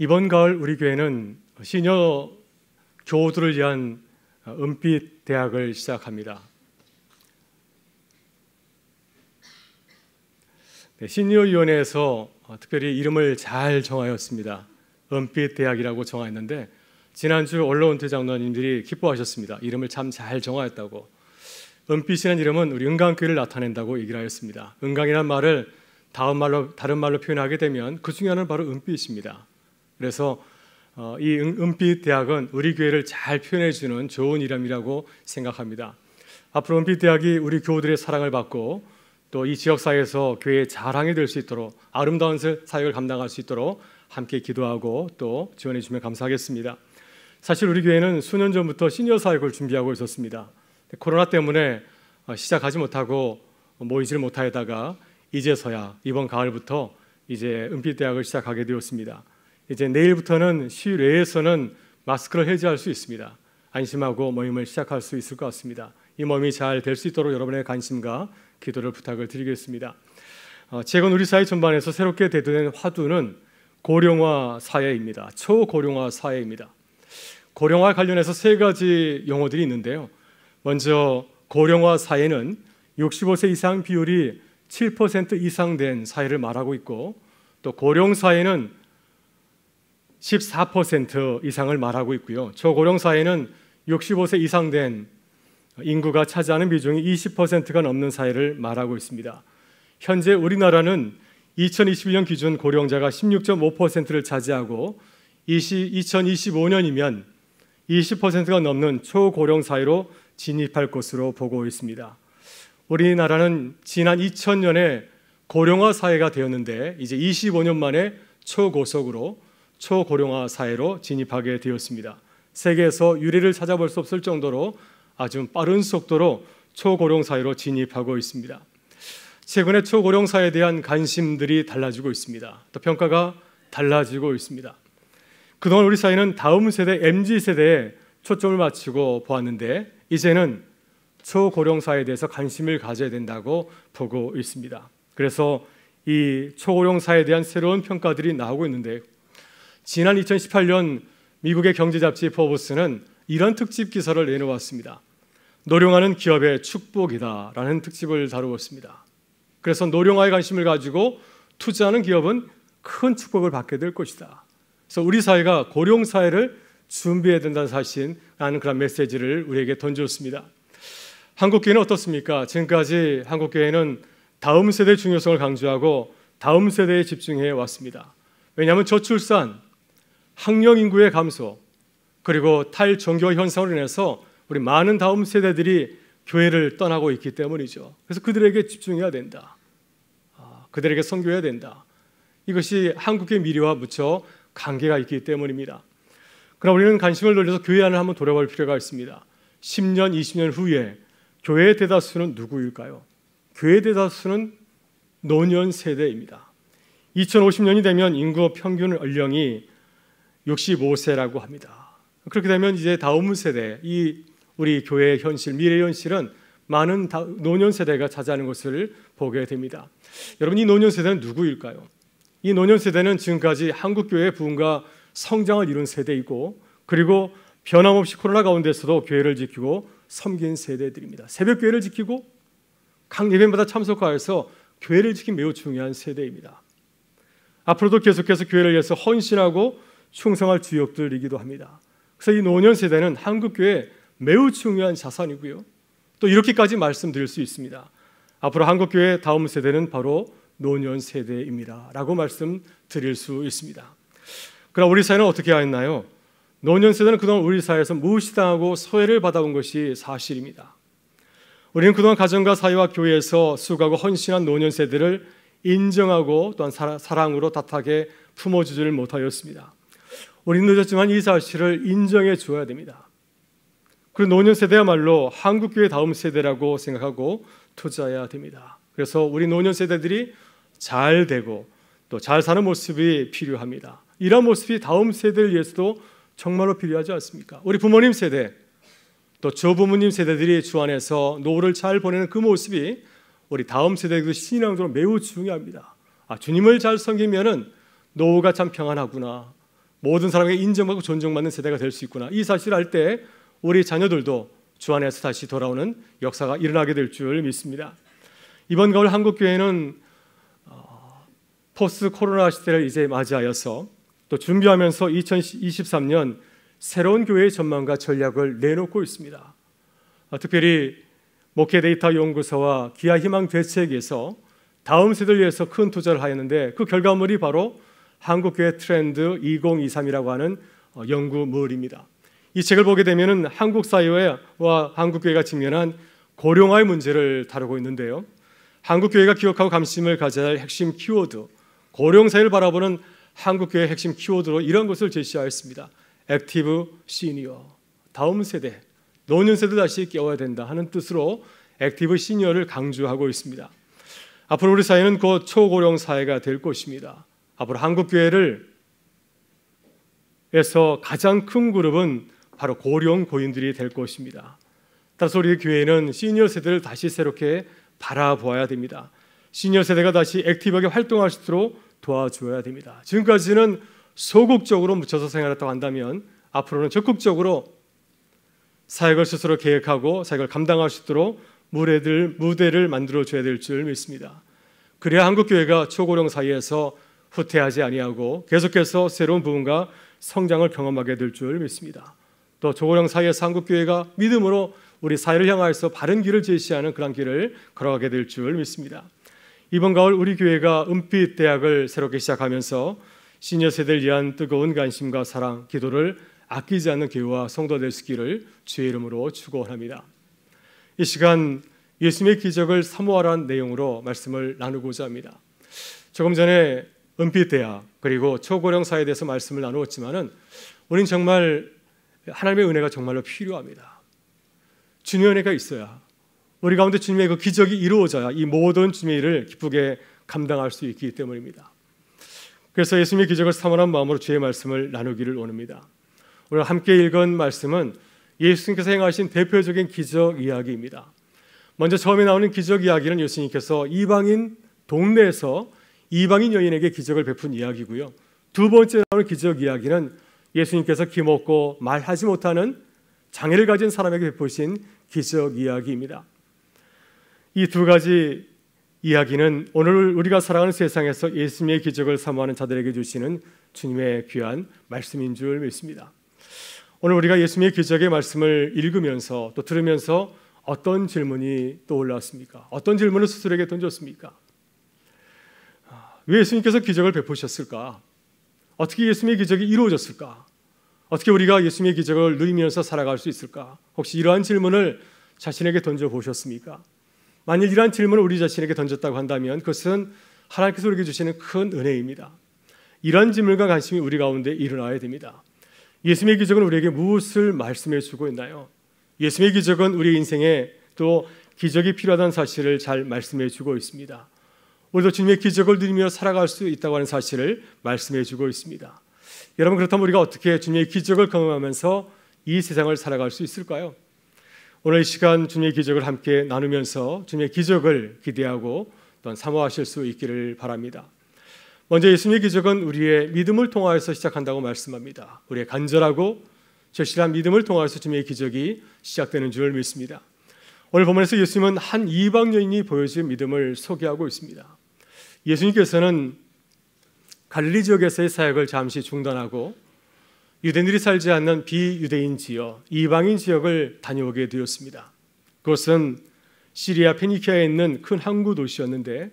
이번 가을 우리 교회는 신녀 교우들을 위한 어, 은빛 대학을 시작합니다. 네, 시 위원회에서 어, 특별히 이름을 잘 정하였습니다. 은빛 대학이라고 정하였는데 지난주 언론대 장로님들이 기뻐하셨습니다. 이름을 참 잘 정하였다고. 은빛이라는 이름은 우리 은강교를 나타낸다고 얘기를 하였습니다. 은강이라는 말을 다음 말로 다른 말로 표현하게 되면 그 중에 하나는 바로 은빛입니다. 그래서 어, 이 은빛 대학은 우리 교회를 잘 표현해 주는 좋은 이름이라고 생각합니다. 앞으로 은빛 대학이 우리 교우들의 사랑을 받고 또 이 지역 사회에서 교회의 자랑이 될 수 있도록 아름다운 사역을 감당할 수 있도록 함께 기도하고 또 지원해 주면 감사하겠습니다. 사실 우리 교회는 수년 전부터 시니 사역을 준비하고 있었습니다. 코로나 때문에 어, 시작하지 못하고 모이질 못하다가 이제서야 이번 가을부터 이제 은빛 대학을 시작하게 되었습니다. 이제 내일부터는 실외에서는 마스크를 해제할 수 있습니다. 안심하고 모임을 시작할 수 있을 것 같습니다. 이 모임이 잘 될 수 있도록 여러분의 관심과 기도를 부탁을 드리겠습니다. 어, 최근 우리 사회 전반에서 새롭게 대두된 화두는 고령화 사회입니다. 초고령화 사회입니다. 고령화 관련해서 세 가지 용어들이 있는데요. 먼저 고령화 사회는 65세 이상 비율이 7% 이상 된 사회를 말하고 있고 또 고령 사회는 14% 이상을 말하고 있고요. 초고령 사회는 65세 이상 된 인구가 차지하는 비중이 20%가 넘는 사회를 말하고 있습니다. 현재 우리나라는 2021년 기준 고령자가 16.5%를 차지하고 20, 2025년이면 20%가 넘는 초고령 사회로 진입할 것으로 보고 있습니다. 우리나라는 지난 2000년에 고령화 사회가 되었는데 이제 25년 만에 초고속으로 초고령화 사회로 진입하게 되었습니다. 세계에서 유례를 찾아볼 수 없을 정도로 아주 빠른 속도로 초고령 사회로 진입하고 있습니다. 최근에 초고령 사회에 대한 관심들이 달라지고 있습니다. 또 평가가 달라지고 있습니다. 그동안 우리 사회는 다음 세대 MZ 세대에 초점을 맞추고 보았는데 이제는 초고령 사회에 대해서 관심을 가져야 된다고 보고 있습니다. 그래서 이 초고령 사회에 대한 새로운 평가들이 나오고 있는데 지난 2018년 미국의 경제 잡지 포브스는 이런 특집 기사를 내놓았습니다. 노령화는 기업의 축복이다라는 특집을 다루었습니다. 그래서 노령화에 관심을 가지고 투자하는 기업은 큰 축복을 받게 될 것이다. 그래서 우리 사회가 고령 사회를 준비해야 된다는 사실라는 그런 메시지를 우리에게 던졌습니다. 한국교회는 어떻습니까? 지금까지 한국교회는 다음 세대 중요성을 강조하고 다음 세대에 집중해 왔습니다. 왜냐하면 저출산, 학령 인구의 감소 그리고 탈종교 현상으로 인해서 우리 많은 다음 세대들이 교회를 떠나고 있기 때문이죠. 그래서 그들에게 집중해야 된다. 아, 그들에게 선교해야 된다. 이것이 한국의 미래와 무척 관계가 있기 때문입니다. 그러나 우리는 관심을 돌려서 교회 안을 한번 돌아볼 필요가 있습니다. 10년, 20년 후에 교회의 대다수는 누구일까요? 교회의 대다수는 노년 세대입니다. 2050년이 되면 인구 평균 연령이 65세라고 합니다. 그렇게 되면 이제 다음 세대, 이 우리 교회의 현실, 미래 현실은 많은 노년 세대가 차지하는 것을 보게 됩니다. 여러분 이 노년 세대는 누구일까요? 이 노년 세대는 지금까지 한국 교회의 부흥과 성장을 이룬 세대이고 그리고 변함없이 코로나 가운데서도 교회를 지키고 섬긴 세대들입니다. 새벽 교회를 지키고 각 예배마다 참석하여서 교회를 지킨 매우 중요한 세대입니다. 앞으로도 계속해서 교회를 위해서 헌신하고 충성할 주역들이기도 합니다. 그래서 이 노년 세대는 한국 교회 매우 중요한 자산이고요. 또 이렇게까지 말씀드릴 수 있습니다. 앞으로 한국 교회 다음 세대는 바로 노년 세대입니다라고 말씀드릴 수 있습니다. 그럼 우리 사회는 어떻게 했나요? 노년 세대는 그동안 우리 사회에서 무시당하고 소외를 받아온 것이 사실입니다. 우리는 그동안 가정과 사회와 교회에서 수고하고 헌신한 노년 세대를 인정하고 또한 사랑으로 따뜻하게 품어주지를 못하였습니다. 우리 늦었지만 이 사실을 인정해 줘야 됩니다. 그리고 노년 세대야말로 한국 교회 다음 세대라고 생각하고 투자해야 됩니다. 그래서 우리 노년 세대들이 잘 되고 또 잘 사는 모습이 필요합니다. 이런 모습이 다음 세대를 위해서도 정말로 필요하지 않습니까? 우리 부모님 세대 또 조부모님 세대들이 주 안에서 노후를 잘 보내는 그 모습이 우리 다음 세대에도 신앙적으로 매우 중요합니다. 아, 주님을 잘 섬기면은 노후가 참 평안하구나. 모든 사람에게 인정받고 존중받는 세대가 될 수 있구나. 이 사실을 알 때 우리 자녀들도 주 안에서 다시 돌아오는 역사가 일어나게 될 줄 믿습니다. 이번 가을 한국 교회는 어, 포스 코로나 시대를 이제 맞이하여서 또 준비하면서 2023년 새로운 교회의 전망과 전략을 내놓고 있습니다. 어, 특별히 목회 데이터 연구소와 기아 희망 대책에서 다음 세대를 위해서 큰 투자를 하였는데 그 결과물이 바로 한국교회 트렌드 2023이라고 하는 어, 연구물입니다. 이 책을 보게 되면 한국 사회와 한국교회가 직면한 고령화의 문제를 다루고 있는데요. 한국교회가 기억하고 관심을 가져야 할 핵심 키워드, 고령사회를 바라보는 한국교회의 핵심 키워드로 이런 것을 제시하였습니다. 액티브 시니어, 다음 세대, 노년 세대 다시 깨워야 된다 하는 뜻으로 액티브 시니어를 강조하고 있습니다. 앞으로 우리 사회는 곧 초고령 사회가 될 것입니다. 앞으로 한국 교회를 에서 가장 큰 그룹은 바로 고령 고인들이 될 것입니다. 따라서 우리 교회는 시니어 세대를 다시 새롭게 바라보아야 됩니다. 시니어 세대가 다시 액티브하게 활동할 수 있도록 도와줘야 됩니다. 지금까지는 소극적으로 묻혀서 생활했다고 한다면 앞으로는 적극적으로 사역을 스스로 계획하고 사역을 감당할 수 있도록 무대들, 무대를 만들어 줘야 될 줄 믿습니다. 그래야 한국 교회가 초고령 사이에서 후퇴하지 아니하고 계속해서 새로운 부분과 성장을 경험하게 될 줄 믿습니다. 또 조고령 사이에국교회가 믿음으로 우리 사회를 향하여서 바른 길을 제시하는 그런 길을 걸어가게 될 줄 믿습니다. 이번 가을 우리 교회가 은빛 대학을 새롭게 시작하면서 시니 세대를 위한 뜨거운 관심과 사랑, 기도를 아끼지 않는 교회와 성도 될수 있기를 주의 이름으로 축원합니다. 이 시간 예수님의 기적을 사모하라는 내용으로 말씀을 나누고자 합니다. 조금 전에 은빛 대야 그리고 초고령 사회에 대해서 말씀을 나누었지만은 우리는 정말 하나님의 은혜가 정말로 필요합니다. 주님의 은혜가 있어야 우리 가운데 주님의 그 기적이 이루어져야 이 모든 주님의 일을 기쁘게 감당할 수 있기 때문입니다. 그래서 예수님의 기적을 사모하는 마음으로 주의 말씀을 나누기를 원합니다. 오늘 함께 읽은 말씀은 예수님께서 행하신 대표적인 기적 이야기입니다. 먼저 처음에 나오는 기적 이야기는 예수님께서 이방인 동네에서 이방인 여인에게 기적을 베푼 이야기고요. 두 번째 나오는 기적 이야기는 예수님께서 기먹고 말하지 못하는 장애를 가진 사람에게 베푸신 기적 이야기입니다. 이 두 가지 이야기는 오늘 우리가 살아가는 세상에서 예수님의 기적을 사모하는 자들에게 주시는 주님의 귀한 말씀인 줄 믿습니다. 오늘 우리가 예수님의 기적의 말씀을 읽으면서 또 들으면서 어떤 질문이 떠올랐습니까? 어떤 질문을 스스로에게 던졌습니까? 왜 예수님께서 기적을 베푸셨을까? 어떻게 예수님의 기적이 이루어졌을까? 어떻게 우리가 예수님의 기적을 누리면서 살아갈 수 있을까? 혹시 이러한 질문을 자신에게 던져 보셨습니까? 만일 이러한 질문을 우리 자신에게 던졌다고 한다면 그것은 하나님께서 우리에게 주시는 큰 은혜입니다. 이런 질문과 관심이 우리 가운데 일어나야 됩니다. 예수님의 기적은 우리에게 무엇을 말씀해 주고 있나요? 예수님의 기적은 우리 인생에 또 기적이 필요하다는 사실을 잘 말씀해 주고 있습니다. 오늘도 주님의 기적을 누리며 살아갈 수 있다고 하는 사실을 말씀해 주고 있습니다. 여러분 그렇다면 우리가 어떻게 주님의 기적을 경험하면서 이 세상을 살아갈 수 있을까요? 오늘 시간 주님의 기적을 함께 나누면서 주님의 기적을 기대하고 또 사모하실 수 있기를 바랍니다. 먼저 예수님의 기적은 우리의 믿음을 통하여서 시작한다고 말씀합니다. 우리의 간절하고 절실한 믿음을 통하여서 주님의 기적이 시작되는 줄 믿습니다. 오늘 본문에서 예수님은 한 이방 여인이 보여준 믿음을 소개하고 있습니다. 예수님께서는 갈리 지역에서의 사역을 잠시 중단하고 유대인들이 살지 않는 비유대인 지역, 이방인 지역을 다녀오게 되었습니다. 그것은 시리아 페니키아에 있는 큰 항구 도시였는데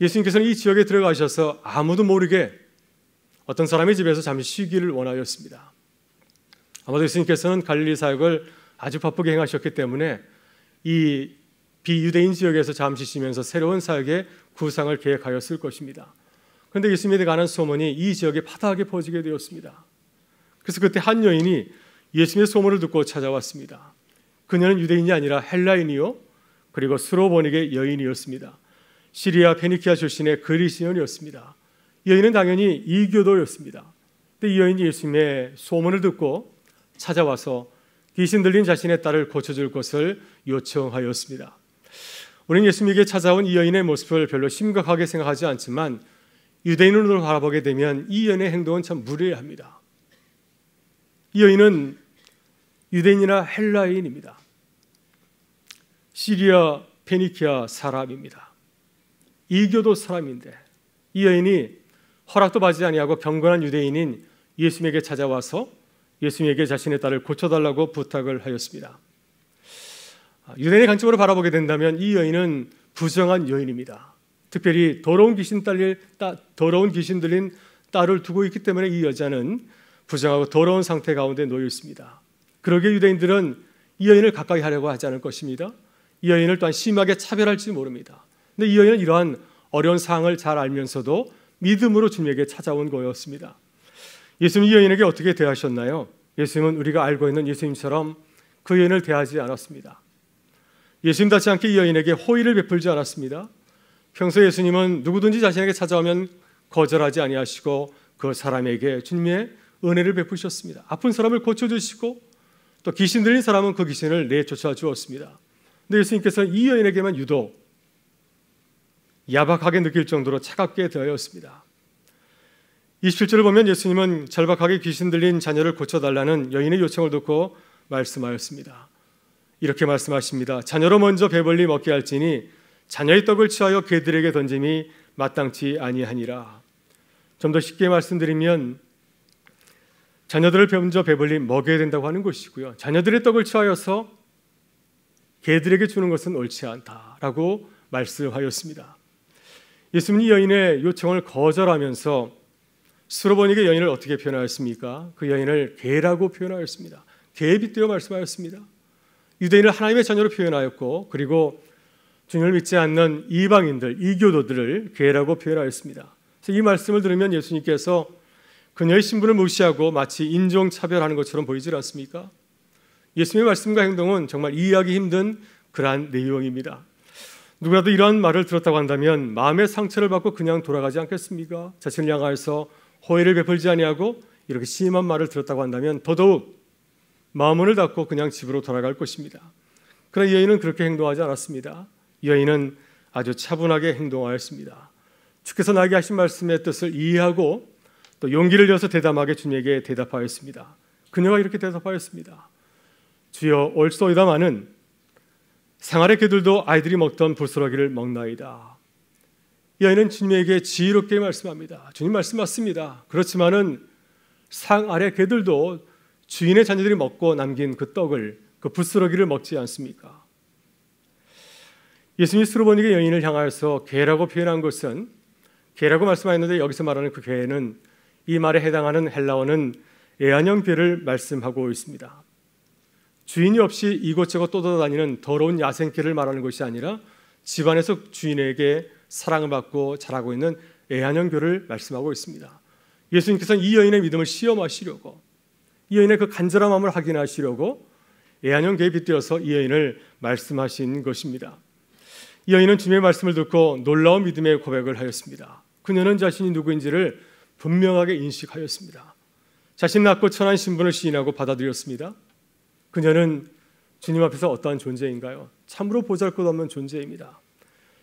예수님께서는 이 지역에 들어가셔서 아무도 모르게 어떤 사람의 집에서 잠시 쉬기를 원하였습니다. 아마도 예수님께서는 갈릴리 사역을 아주 바쁘게 행하셨기 때문에 이 비유대인 지역에서 잠시 쉬면서 새로운 사역에 구상을 계획하였을 것입니다. 그런데 예수님에 관한 소문이 이 지역에 파다하게 퍼지게 되었습니다. 그래서 그때 한 여인이 예수님의 소문을 듣고 찾아왔습니다. 그녀는 유대인이 아니라 헬라인이요 그리고 수로보닉의 여인이었습니다. 시리아 페니키아 출신의 그리스인이었습니다. 여인은 당연히 이교도였습니다. 근데 이 여인이 예수님의 소문을 듣고 찾아와서 귀신 들린 자신의 딸을 고쳐줄 것을 요청하였습니다. 우리는 예수님에게 찾아온 이 여인의 모습을 별로 심각하게 생각하지 않지만 유대인으로 바라보게 되면 이 여인의 행동은 참 무례합니다. 이 여인은 유대인이나 헬라인입니다. 시리아 페니키아 사람입니다. 이교도 사람인데 이 여인이 허락도 받지 아니하고 병건한 유대인인 예수님에게 찾아와서 예수님에게 자신의 딸을 고쳐달라고 부탁을 하였습니다. 유대인의 관점으로 바라보게 된다면 이 여인은 부정한 여인입니다. 특별히 더러운 귀신 딸릴 따, 더러운 귀신 들린 딸을 두고 있기 때문에 이 여자는 부정하고 더러운 상태 가운데 놓여 있습니다. 그러기에 유대인들은 이 여인을 가까이 하려고 하지 않을 것입니다. 이 여인을 또한 심하게 차별할지 모릅니다. 근데 이 여인은 이러한 어려운 상황을 잘 알면서도 믿음으로 주님에게 찾아온 거였습니다. 예수님 이 여인에게 어떻게 대하셨나요? 예수님은 우리가 알고 있는 예수님처럼 그 여인을 대하지 않았습니다. 예수님답지 않게 이 여인에게 호의를 베풀지 않았습니다. 평소 예수님은 누구든지 자신에게 찾아오면 거절하지 아니하시고 그 사람에게 주님의 은혜를 베푸셨습니다. 아픈 사람을 고쳐주시고 또 귀신 들린 사람은 그 귀신을 내쫓아 주었습니다. 근데 예수님께서는 이 여인에게만 유독 야박하게 느낄 정도로 차갑게 되었습니다. 27절을 보면 예수님은 절박하게 귀신 들린 자녀를 고쳐달라는 여인의 요청을 듣고 말씀하였습니다. 이렇게 말씀하십니다. 자녀로 먼저 배불리 먹게 할지니 자녀의 떡을 취하여 개들에게 던짐이 마땅치 아니하니라. 좀 더 쉽게 말씀드리면 자녀들을 먼저 배불리 먹여야 된다고 하는 것이고요. 자녀들의 떡을 취하여서 개들에게 주는 것은 옳지 않다라고 말씀하였습니다. 예수님이 여인의 요청을 거절하면서 수로보니게 여인을 어떻게 표현하였습니까? 그 여인을 개라고 표현하였습니다. 개에 비대어 말씀하였습니다. 유대인을 하나님의 자녀로 표현하였고 그리고 주님을 믿지 않는 이방인들, 이교도들을 괴라고 표현하였습니다. 이 말씀을 들으면 예수님께서 그녀의 신분을 무시하고 마치 인종 차별하는 것처럼 보이질 않습니까? 예수님의 말씀과 행동은 정말 이해하기 힘든 그러한 내용입니다. 누구라도 이런 말을 들었다고 한다면 마음의 상처를 받고 그냥 돌아가지 않겠습니까? 자신을 향하여서 호의를 베풀지 아니하고 이렇게 심한 말을 들었다고 한다면 더더욱 마음을 닫고 그냥 집으로 돌아갈 것입니다. 그러나 여인은 그렇게 행동하지 않았습니다. 여인은 아주 차분하게 행동하였습니다. 주께서 나에게 하신 말씀의 뜻을 이해하고 또 용기를 내서 대담하게 주님에게 대답하였습니다. 그녀가 이렇게 대답하였습니다. 주여 올소이다마는 생활의 개들도 아이들이 먹던 불스러기를 먹나이다. 여인은 주님에게 지혜롭게 말씀합니다. 주님 말씀 맞습니다. 그렇지만은 상 아래 개들도 주인의 자녀들이 먹고 남긴 그 떡을 그 부스러기를 먹지 않습니까? 예수님이 수로보니게 여인을 향하여서 괴라고 표현한 것은 괴라고 말씀하였는데 여기서 말하는 그 괴는 이 말에 해당하는 헬라어는 애완형 괴를 말씀하고 있습니다. 주인이 없이 이곳저곳 떠돌아다니는 더러운 야생 개를 말하는 것이 아니라 집안에서 주인에게 사랑을 받고 자라고 있는 애완형 개를 말씀하고 있습니다. 예수님께서는 이 여인의 믿음을 시험하시려고 이 여인의 그 간절한 마음을 확인하시려고 애한용 개입이 되어서 이 여인을 말씀하신 것입니다. 이 여인은 주님의 말씀을 듣고 놀라운 믿음의 고백을 하였습니다. 그녀는 자신이 누구인지를 분명하게 인식하였습니다. 자신 낮고 천한 신분을 시인하고 받아들였습니다. 그녀는 주님 앞에서 어떠한 존재인가요? 참으로 보잘것없는 존재입니다.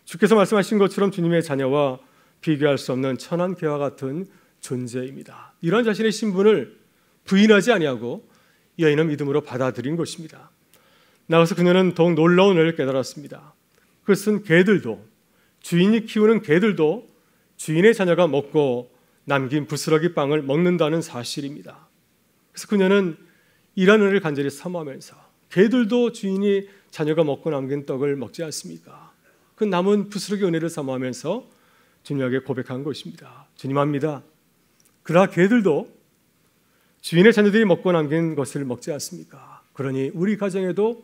주께서 말씀하신 것처럼 주님의 자녀와 비교할 수 없는 천한 개와 같은 존재입니다. 이러 자신의 신분을 부인하지 아니하고 여인은 믿음으로 받아들인 것입니다. 나가서 그녀는 더욱 놀라운 은혜 깨달았습니다. 그것은 개들도 주인이 키우는 개들도 주인의 자녀가 먹고 남긴 부스러기 빵을 먹는다는 사실입니다. 그래서 그녀는 이런 은혜 간절히 사모하면서 개들도 주인이 자녀가 먹고 남긴 떡을 먹지 않습니까? 그 남은 부스러기 은혜를 사모하면서 주님에게 고백한 것입니다. 주님 합니다. 그러나 개들도 주인의 자녀들이 먹고 남긴 것을 먹지 않습니까? 그러니 우리 가정에도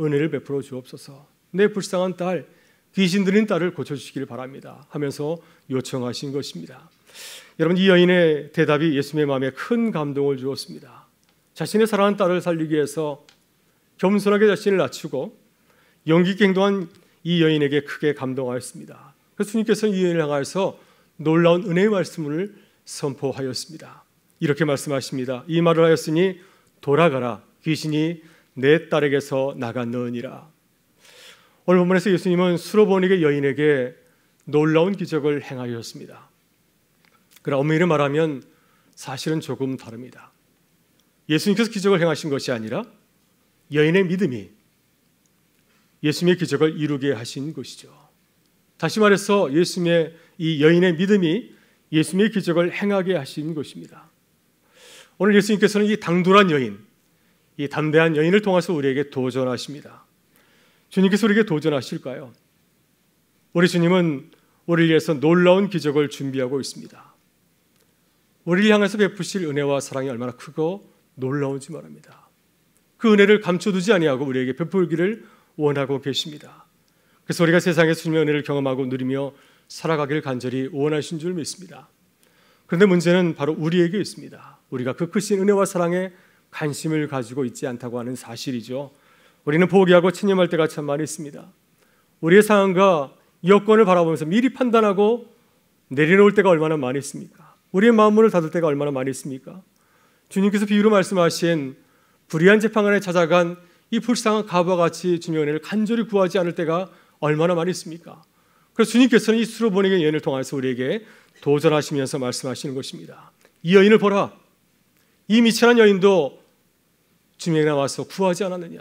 은혜를 베풀어 주옵소서. 내 불쌍한 딸, 귀신 들린 딸을 고쳐 주시기 바랍니다. 하면서 요청하신 것입니다. 여러분 이 여인의 대답이 예수님의 마음에 큰 감동을 주었습니다. 자신의 사랑하는 딸을 살리기 위해서 겸손하게 자신을 낮추고 용기 있게 행동한 이 여인에게 크게 감동하였습니다. 그래서 주님께서는 이 여인을 향하여서 놀라운 은혜의 말씀을 선포하였습니다. 이렇게 말씀하십니다. 이 말을 하였으니 돌아가라 귀신이 내 딸에게서 나갔느니라. 오늘 본문에서 예수님은 수로보니게 여인에게 놀라운 기적을 행하였습니다. 그러나 엄밀히 말하면 사실은 조금 다릅니다. 예수님께서 기적을 행하신 것이 아니라 여인의 믿음이 예수님의 기적을 이루게 하신 것이죠. 다시 말해서 예수님의 이 여인의 믿음이 예수님의 기적을 행하게 하신 것입니다. 오늘 예수님께서는 이 당돌한 여인, 이 담대한 여인을 통해서 우리에게 도전하십니다. 주님께서 우리에게 도전하실까요? 우리 주님은 우리를 위해서 놀라운 기적을 준비하고 있습니다. 우리를 향해서 베푸실 은혜와 사랑이 얼마나 크고 놀라운지 말합니다. 그 은혜를 감춰두지 아니하고 우리에게 베풀기를 원하고 계십니다. 그래서 우리가 세상에서 주님의 은혜를 경험하고 누리며 살아가길 간절히 원하신 줄 믿습니다. 그런데 문제는 바로 우리에게 있습니다. 우리가 그 크신 은혜와 사랑에 관심을 가지고 있지 않다고 하는 사실이죠. 우리는 포기하고 체념할 때가 참 많이 있습니다. 우리의 상황과 여건을 바라보면서 미리 판단하고 내려놓을 때가 얼마나 많이 있습니까? 우리의 마음문을 닫을 때가 얼마나 많이 있습니까? 주님께서 비유로 말씀하신 불의한 재판관에 찾아간 이 불쌍한 가부와 같이 주님의 은혜를 간절히 구하지 않을 때가 얼마나 많이 있습니까? 그래서 주님께서는 이 수로 보내게 여인을 통해서 우리에게 도전하시면서 말씀하시는 것입니다. 이 여인을 보라. 이 미천한 여인도 주님에게 나와서 구하지 않았느냐?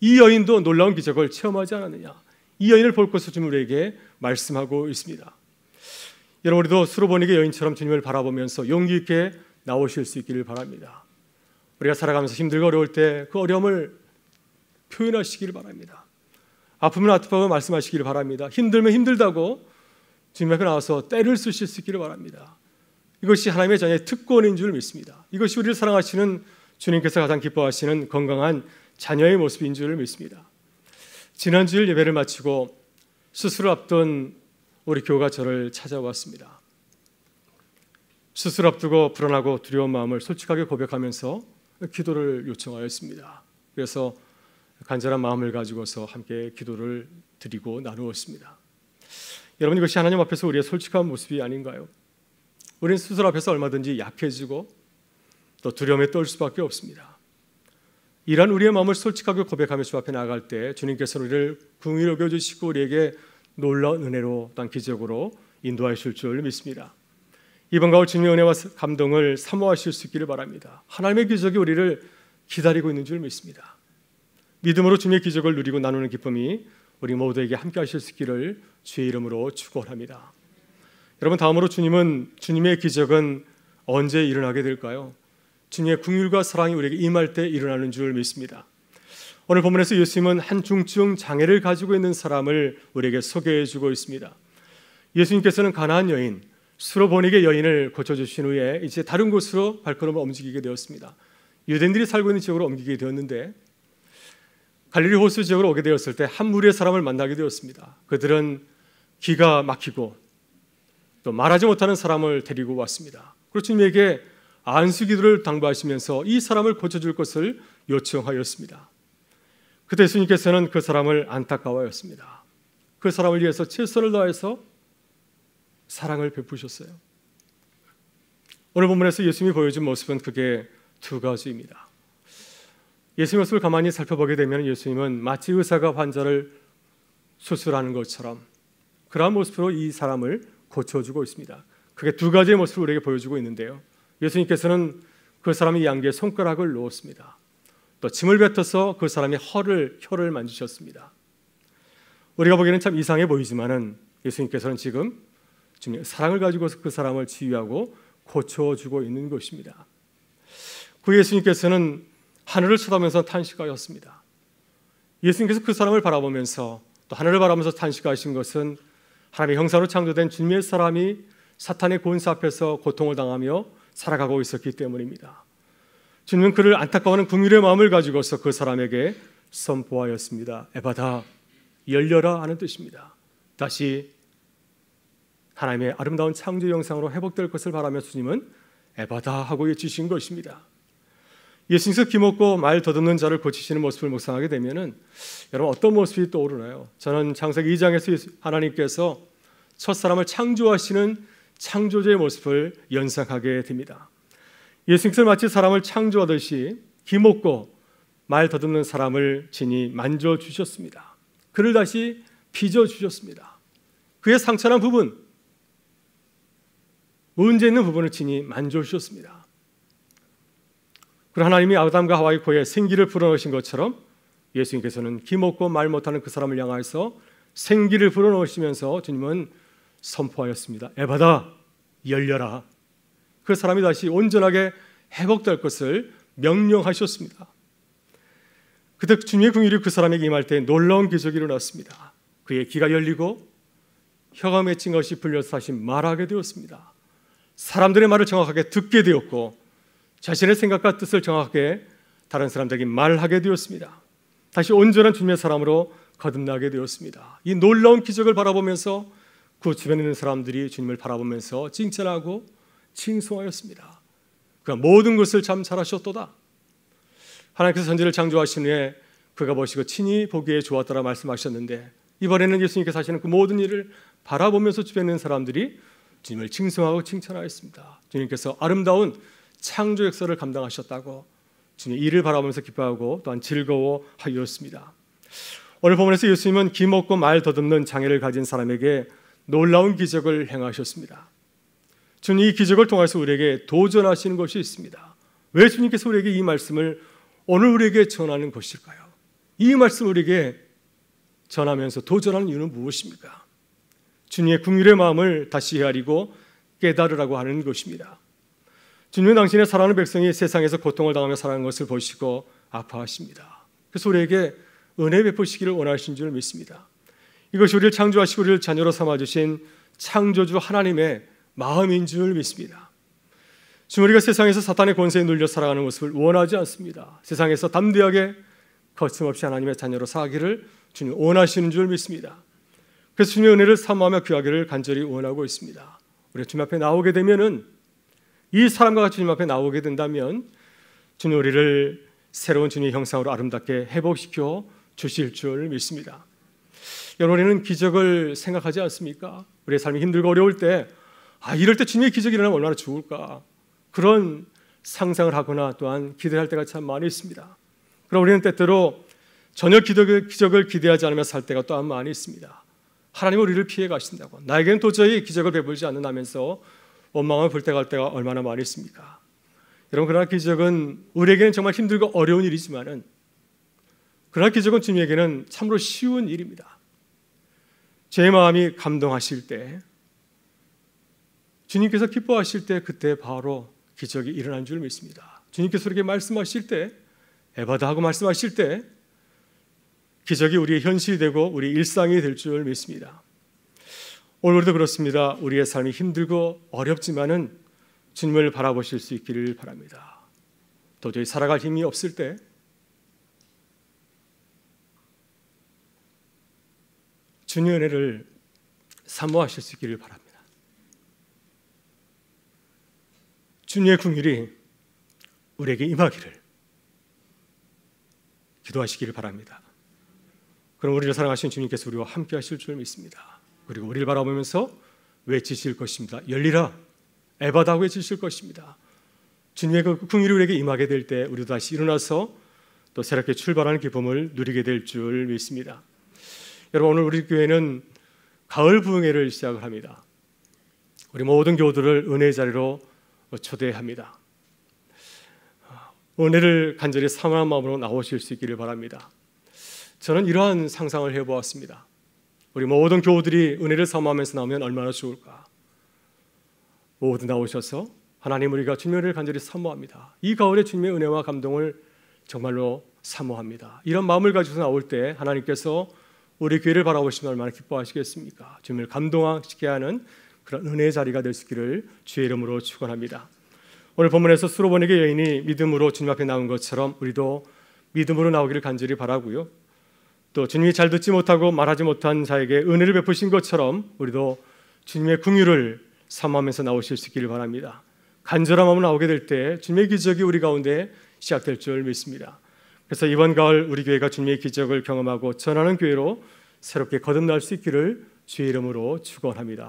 이 여인도 놀라운 기적을 체험하지 않았느냐? 이 여인을 볼 것을 주님 우리에게 말씀하고 있습니다. 여러분 우리도 수로보니게 여인처럼 주님을 바라보면서 용기 있게 나오실 수 있기를 바랍니다. 우리가 살아가면서 힘들고 어려울 때 그 어려움을 표현하시기를 바랍니다. 아프면 아프다고 말씀하시기를 바랍니다. 힘들면 힘들다고 주님 앞에 나와서 때를 쓰실 수 있기를 바랍니다. 이것이 하나님의 자녀의 특권인 줄 믿습니다. 이것이 우리를 사랑하시는 주님께서 가장 기뻐하시는 건강한 자녀의 모습인 줄 믿습니다. 지난주 예배를 마치고 수술 앞둔 우리 교가 저를 찾아왔습니다. 수술 앞두고 불안하고 두려운 마음을 솔직하게 고백하면서 기도를 요청하였습니다. 그래서 간절한 마음을 가지고서 함께 기도를 드리고 나누었습니다. 여러분 이것이 하나님 앞에서 우리의 솔직한 모습이 아닌가요? 우리는 스스로 앞에서 얼마든지 약해지고 또 두려움에 떨 수밖에 없습니다. 이런 우리의 마음을 솔직하게 고백하며 주 앞에 나갈 때주님께서 우리를 긍휼히 겨주시고 우리에게 놀라운 은혜로 또 기적으로 인도하실 줄 믿습니다. 이번 가을 주님의 은혜와 감동을 사모하실 수 있기를 바랍니다. 하나님의 기적이 우리를 기다리고 있는 줄 믿습니다. 믿음으로 주님의 기적을 누리고 나누는 기쁨이 우리 모두에게 함께 하실 수 있기를 주의 이름으로 축원합니다. 여러분 다음으로 주님은 주님의 기적은 언제 일어나게 될까요? 주님의 궁율과 사랑이 우리에게 임할 때 일어나는 줄 믿습니다. 오늘 본문에서 예수님은 한 중증 장애를 가지고 있는 사람을 우리에게 소개해 주고 있습니다. 예수님께서는 가나안 여인 수로보닉의 여인을 고쳐 주신 후에 이제 다른 곳으로 발걸음을 움직게 되었습니다. 유대인들이 살고 있는 지역으로 옮기게 되었는데 갈릴리 호수 지역으로 오게 되었을 때 한 무리의 사람을 만나게 되었습니다. 그들은 기가 막히고 또 말하지 못하는 사람을 데리고 왔습니다. 그리고 주님에게 안수 기도를 당부하시면서 이 사람을 고쳐줄 것을 요청하였습니다. 그때 예수님께서는 그 사람을 안타까워하였습니다. 그 사람을 위해서 최선을 다해서 사랑을 베푸셨어요. 오늘 본문에서 예수님이 보여준 모습은 그게 두 가지입니다. 예수님 모습을 가만히 살펴보게 되면 예수님은 마치 의사가 환자를 수술하는 것처럼 그러한 모습으로 이 사람을 고쳐주고 있습니다. 그게 두 가지의 모습을 우리에게 보여주고 있는데요. 예수님께서는 그 사람의 양계에 손가락을 놓았습니다. 또 짐을 뱉어서 그 사람의 허를 혀를 만지셨습니다. 우리가 보기에는 참 이상해 보이지만은 예수님께서는 지금 주님 사랑을 가지고서 그 사람을 치유하고 고쳐주고 있는 것입니다. 그 예수님께서는 하늘을 쳐다면서 탄식하였습니다. 예수님께서 그 사람을 바라보면서 또 하늘을 바라면서 탄식하신 것은 하나님의 형사로 창조된 주님의 사람이 사탄의 권사 앞에서 고통을 당하며 살아가고 있었기 때문입니다. 주님은 그를 안타까워하는 궁유의 마음을 가지고서 그 사람에게 선포하였습니다. 에바다 열려라 하는 뜻입니다. 다시 하나님의 아름다운 창조 영상으로 회복될 것을 바라며 주님은 에바다 하고 외치신 것입니다. 예수님께서 기먹고 말 더듬는 자를 고치시는 모습을 묵상하게 되면은 여러분 어떤 모습이 떠오르나요? 저는 창세기 2장에서 하나님께서 첫 사람을 창조하시는 창조주의 모습을 연상하게 됩니다. 예수님께서 마치 사람을 창조하듯이 기먹고 말 더듬는 사람을 진히 만져 주셨습니다. 그를 다시 빚어 주셨습니다. 그의 상처난 부분, 문제 있는 부분을 진히 만져 주셨습니다. 그 하나님이 아담과 하와의 코에 생기를 불어넣으신 것처럼 예수님께서는 기먹고 말 못하는 그 사람을 향하여서 생기를 불어넣으시면서 주님은 선포하였습니다. 에바다 열려라. 그 사람이 다시 온전하게 회복될 것을 명령하셨습니다. 그때 주님의 궁일이 그 사람에게 임할 때 놀라운 기적이 일어났습니다. 그의 귀가 열리고 혀가 맺힌 것이 불려서 다시 말하게 되었습니다. 사람들의 말을 정확하게 듣게 되었고 자신의 생각과 뜻을 정확하게 다른 사람들에게 말하게 되었습니다. 다시 온전한 주님의 사람으로 거듭나게 되었습니다. 이 놀라운 기적을 바라보면서 그 주변에 있는 사람들이 주님을 바라보면서 칭찬하고 칭송하였습니다. 그가 모든 것을 참 잘하셨도다. 하나님께서 전지를 창조하신 후에 그가 보시고 친히 보기에 좋았더라 말씀하셨는데 이번에는 예수님께서 하시는 그 모든 일을 바라보면서 주변에 있는 사람들이 주님을 칭송하고 칭찬하였습니다. 주님께서 아름다운 창조 역사를 감당하셨다고 주님 이를 바라보면서 기뻐하고 또한 즐거워하였습니다. 오늘 본문에서 예수님은 기 먹고 말 더듬는 장애를 가진 사람에게 놀라운 기적을 행하셨습니다. 주님 이 기적을 통해서 우리에게 도전하시는 것이 있습니다. 왜 주님께서 우리에게 이 말씀을 오늘 우리에게 전하는 것일까요? 이 말씀을 우리에게 전하면서 도전하는 이유는 무엇입니까? 주님의 궁률의 마음을 다시 헤아리고 깨달으라고 하는 것입니다. 주님은 당신의 사랑하는 백성이 세상에서 고통을 당하며 사아가는 것을 보시고 아파하십니다. 그래서 우리에게 은혜 베푸시기를 원하신 줄 믿습니다. 이것이 우리를 창조하시고 우리를 자녀로 삼아주신 창조주 하나님의 마음인 줄 믿습니다. 지금 우리가 세상에서 사탄의 권세에 눌려 살아가는 모습을 원하지 않습니다. 세상에서 담대하게 거침없이 하나님의 자녀로 살기를 주님 원하시는 줄 믿습니다. 그래서 주님의 은혜를 사모하며 귀하기를 간절히 원하고 있습니다. 우리 주님 앞에 나오게 되면은 이 사람과 주님 앞에 나오게 된다면 주님 우리를 새로운 주님의 형상으로 아름답게 회복시켜 주실 줄 믿습니다. 여러분 우 기적을 생각하지 않습니까? 우리의 삶이 힘들고 어려울 때 아, 이럴 때 주님의 기적이 일어나면 얼마나 좋을까? 그런 상상을 하거나 또한 기대할 때가 참 많이 있습니다. 그럼 우리는 때때로 전혀 기적을, 기적을 기대하지 않으며 살 때가 또한 많이 있습니다. 하나님 우리를 피해 가신다고 나에게는 도저히 기적을 베풀지 않는다면서 원망을 불태갈 때가 얼마나 많이 있습니까? 여러분 그러나 기적은 그 우리에게는 정말 힘들고 어려운 일이지만은 그러나 기적은 그 주님에게는 참으로 쉬운 일입니다. 제 마음이 감동하실 때 주님께서 기뻐하실 때 그때 바로 기적이 그 일어난 줄 믿습니다. 주님께서 그렇게 말씀하실 때 에바다 하고 말씀하실 때 기적이 우리의 현실이 되고 우리 일상이 될 줄 믿습니다. 오늘도 그렇습니다. 우리의 삶이 힘들고 어렵지만은 주님을 바라보실 수 있기를 바랍니다. 도저히 살아갈 힘이 없을 때 주님 은혜를 사모하실 수 있기를 바랍니다. 주님의 궁일이 우리에게 임하기를 기도하시기를 바랍니다. 그럼 우리를 사랑하신 주님께서 우리와 함께 하실 줄 믿습니다. 그리고 우리를 바라보면서 외치실 것입니다. 열리라. 에바다 외치실 것입니다. 주님의 그 궁일이 우리에게 임하게 될 때 우리도 다시 일어나서 또 새롭게 출발하는 기쁨을 누리게 될 줄 믿습니다. 여러분 오늘 우리 교회는 가을 부흥회를 시작을 합니다. 우리 모든 교우들을 은혜의 자리로 초대합니다. 은혜를 간절히 사모하는 마음으로 나오실 수 있기를 바랍니다. 저는 이러한 상상을 해보았습니다. 우리 모든 교우들이 은혜를 사모하면서 나오면 얼마나 좋을까. 모두 나오셔서 하나님 우리가 주님의 간절히 사모합니다. 이 가을에 주님의 은혜와 감동을 정말로 사모합니다. 이런 마음을 가지고 나올 때 하나님께서 우리 교를 바라보시면 얼마나 기뻐하시겠습니까? 주님을 감동하시게 하는 그런 은혜의 자리가 될수기를 주의 이름으로 축원합니다. 오늘 본문에서 수로본에게 여인이 믿음으로 주님 앞에 나온 것처럼 우리도 믿음으로 나오기를 간절히 바라고요. 또 주님이 잘 듣지 못하고 말하지 못한 자에게 은혜를 베푸신 것처럼 우리도 주님의 궁유를 삼하면서 나오실 수 있기를 바랍니다. 간절한 마음으로 나오게 될 때 주님의 기적이 우리 가운데 시작될 줄 믿습니다. 그래서 이번 가을 우리 교회가 주님의 기적을 경험하고 전하는 교회로 새롭게 거듭날 수 있기를 주의 이름으로 축원합니다.